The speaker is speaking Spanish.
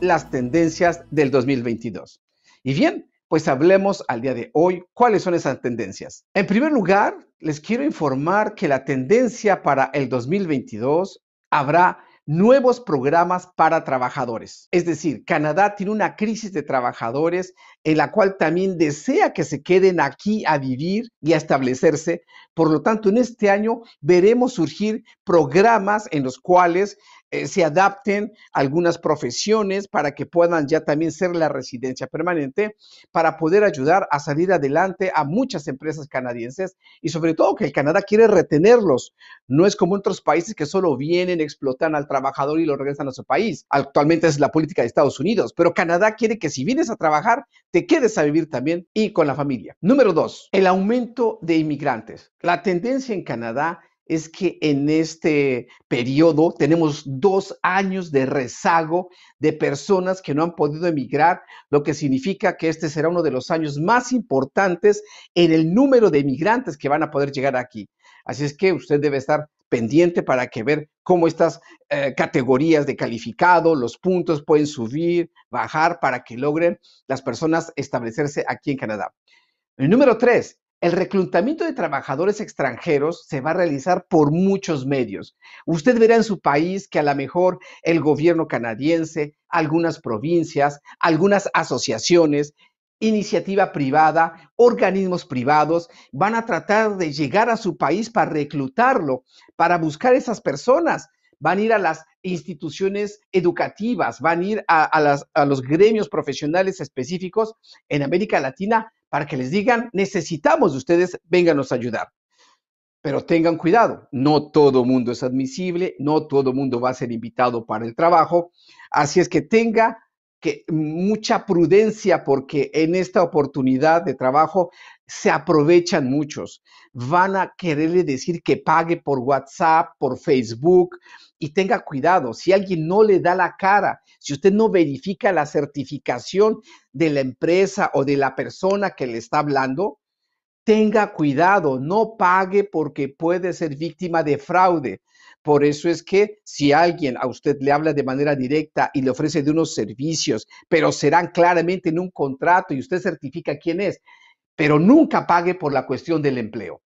las tendencias del 2022. Y bien, pues hablemos al día de hoy cuáles son esas tendencias. En primer lugar, les quiero informar que la tendencia para el 2022 habrá nuevos programas para trabajadores. Es decir, Canadá tiene una crisis de trabajadores en la cual también desea que se queden aquí a vivir y a establecerse. Por lo tanto, en este año veremos surgir programas en los cuales eh, se adapten algunas profesiones para que puedan ya también ser la residencia permanente, para poder ayudar a salir adelante a muchas empresas canadienses y sobre todo que el Canadá quiere retenerlos, no es como otros países que solo vienen, explotan al trabajador y lo regresan a su país. Actualmente es la política de Estados Unidos, pero Canadá quiere que si vienes a trabajar, te quedes a vivir también y con la familia. Número dos, el aumento de inmigrantes. La tendencia en Canadá es que en este periodo tenemos dos años de rezago de personas que no han podido emigrar, lo que significa que este será uno de los años más importantes en el número de inmigrantes que van a poder llegar aquí. Así es que usted debe estar pendiente para que ver cómo estas eh, categorías de calificado, los puntos pueden subir, bajar para que logren las personas establecerse aquí en Canadá. El número tres, el reclutamiento de trabajadores extranjeros se va a realizar por muchos medios. Usted verá en su país que a lo mejor el gobierno canadiense, algunas provincias, algunas asociaciones iniciativa privada, organismos privados, van a tratar de llegar a su país para reclutarlo, para buscar esas personas. Van a ir a las instituciones educativas, van a ir a, los gremios profesionales específicos en América Latina para que les digan, necesitamos de ustedes, vénganos a ayudar. Pero tengan cuidado, no todo mundo es admisible, no todo mundo va a ser invitado para el trabajo, así es que tenga que mucha prudencia porque en esta oportunidad de trabajo se aprovechan muchos. Van a quererle decir que pague por WhatsApp, por Facebook y tenga cuidado. Si alguien no le da la cara, si usted no verifica la certificación de la empresa o de la persona que le está hablando, tenga cuidado, no pague porque puede ser víctima de fraude. Por eso es que si alguien a usted le habla de manera directa y le ofrece de unos servicios, pero serán claramente en un contrato y usted certifica quién es, pero nunca pague por la cuestión del empleo.